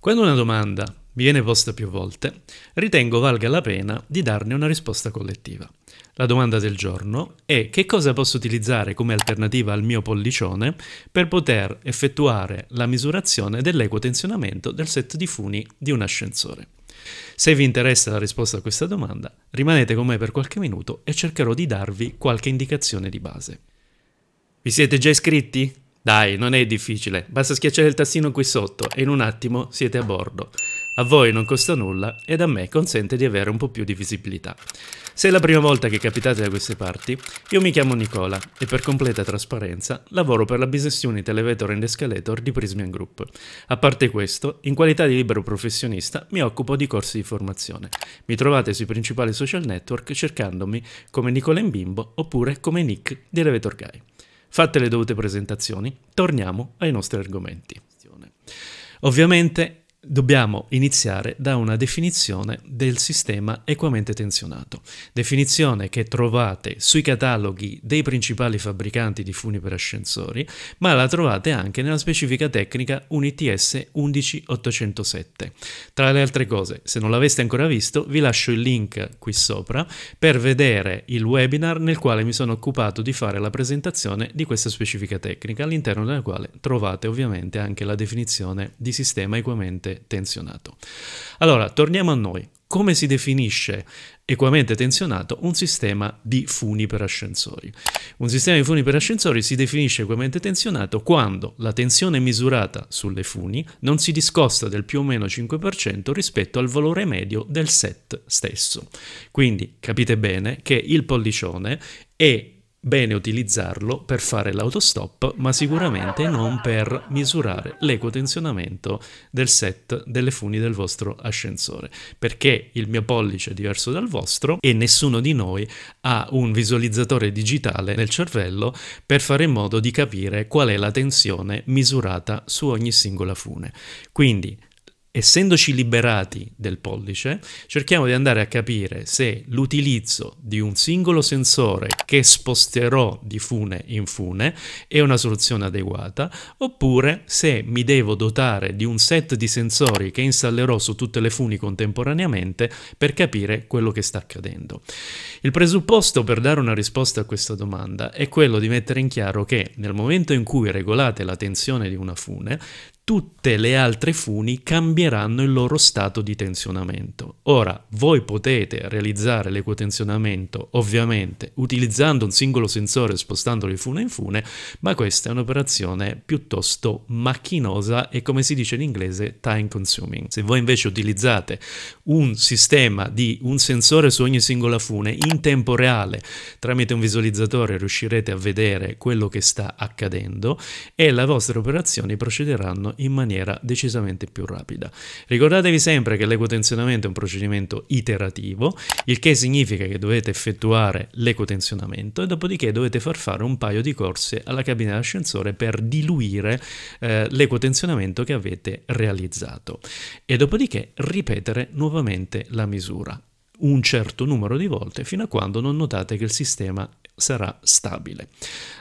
Quando una domanda mi viene posta più volte, ritengo valga la pena di darne una risposta collettiva. La domanda del giorno è che cosa posso utilizzare come alternativa al mio pollicione per poter effettuare la misurazione dell'equotensionamento del set di funi di un ascensore. Se vi interessa la risposta a questa domanda, rimanete con me per qualche minuto e cercherò di darvi qualche indicazione di base. Vi siete già iscritti? Dai, non è difficile, basta schiacciare il tastino qui sotto e in un attimo siete a bordo. A voi non costa nulla ed a me consente di avere un po' più di visibilità. Se è la prima volta che capitate da queste parti, io mi chiamo Nicola e per completa trasparenza lavoro per la business unit Elevator and Escalator di Prismian Group. A parte questo, in qualità di libero professionista mi occupo di corsi di formazione. Mi trovate sui principali social network cercandomi come Nicola in Bimbo oppure come Nick di Elevator Guy. Fatte le dovute presentazioni, torniamo ai nostri argomenti. Ovviamente dobbiamo iniziare da una definizione del sistema equamente tensionato, definizione che trovate sui cataloghi dei principali fabbricanti di funi per ascensori, ma la trovate anche nella specifica tecnica UNITS 11807. Tra le altre cose, se non l'aveste ancora visto, vi lascio il link qui sopra per vedere il webinar nel quale mi sono occupato di fare la presentazione di questa specifica tecnica, all'interno della quale trovate ovviamente anche la definizione di sistema equamente equamente tensionato. Allora, torniamo a noi. Come si definisce equamente tensionato un sistema di funi per ascensori? Un sistema di funi per ascensori si definisce equamente tensionato quando la tensione misurata sulle funi non si discosta del più o meno 5% rispetto al valore medio del set stesso. Quindi capite bene che il pollicione è bene utilizzarlo per fare l'autostop, ma sicuramente non per misurare l'equotensionamento del set delle funi del vostro ascensore, perché il mio pollice è diverso dal vostro e nessuno di noi ha un visualizzatore digitale nel cervello per fare in modo di capire qual è la tensione misurata su ogni singola fune. Quindi essendoci liberati del pollice, cerchiamo di andare a capire se l'utilizzo di un singolo sensore che sposterò di fune in fune è una soluzione adeguata, oppure se mi devo dotare di un set di sensori che installerò su tutte le funi contemporaneamente per capire quello che sta accadendo. Il presupposto per dare una risposta a questa domanda è quello di mettere in chiaro che nel momento in cui regolate la tensione di una fune, tutte le altre funi cambieranno il loro stato di tensionamento. Ora, voi potete realizzare l'equotensionamento, ovviamente utilizzando un singolo sensore e spostandolo di fune in fune, ma questa è un'operazione piuttosto macchinosa e come si dice in inglese time consuming. Se voi invece utilizzate un sistema di un sensore su ogni singola fune in tempo reale, tramite un visualizzatore riuscirete a vedere quello che sta accadendo e le vostre operazioni procederanno in maniera decisamente più rapida. Ricordatevi sempre che l'ecotensionamento è un procedimento iterativo, il che significa che dovete effettuare l'ecotensionamento e dopodiché dovete far fare un paio di corse alla cabina d'ascensore per diluire eh, l'equotenzionamento che avete realizzato e dopodiché ripetere nuovamente la misura un certo numero di volte fino a quando non notate che il sistema sarà stabile.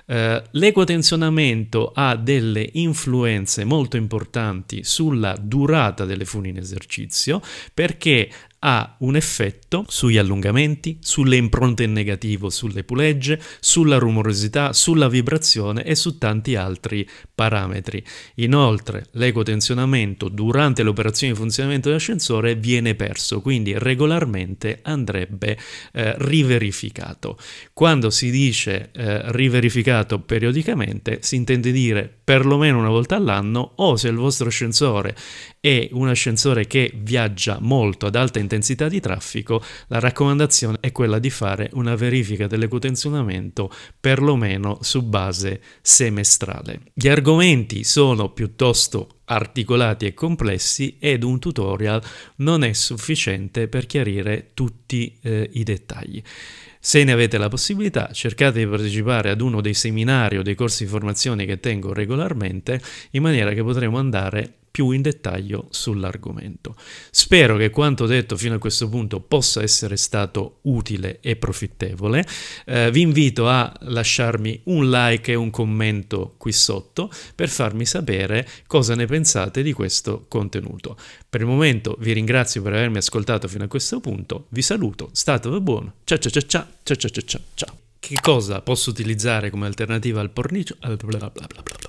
Eh, l'equatenzionamento ha delle influenze molto importanti sulla durata delle funi in esercizio perché ha un effetto sugli allungamenti, sulle impronte in negativo, sulle pulegge, sulla rumorosità, sulla vibrazione e su tanti altri parametri. Inoltre l'ecotensionamento durante l'operazione di funzionamento dell'ascensore viene perso, quindi regolarmente andrebbe eh, riverificato. Quando si dice eh, riverificato periodicamente si intende dire perlomeno una volta all'anno o se il vostro ascensore è un ascensore che viaggia molto ad alta intensità intensità di traffico, la raccomandazione è quella di fare una verifica dell'ecotensionamento perlomeno su base semestrale. Gli argomenti sono piuttosto articolati e complessi ed un tutorial non è sufficiente per chiarire tutti eh, i dettagli. Se ne avete la possibilità, cercate di partecipare ad uno dei seminari o dei corsi di formazione che tengo regolarmente in maniera che potremo andare più in dettaglio sull'argomento. Spero che quanto detto fino a questo punto possa essere stato utile e profittevole. Eh, vi invito a lasciarmi un like e un commento qui sotto per farmi sapere cosa ne pensate di questo contenuto. Per il momento vi ringrazio per avermi ascoltato fino a questo punto, vi saluto, state buono, ciao ciao ciao ciao ciao ciao ciao ciao. Che cosa posso utilizzare come alternativa al pornicio? Al bla bla bla bla bla.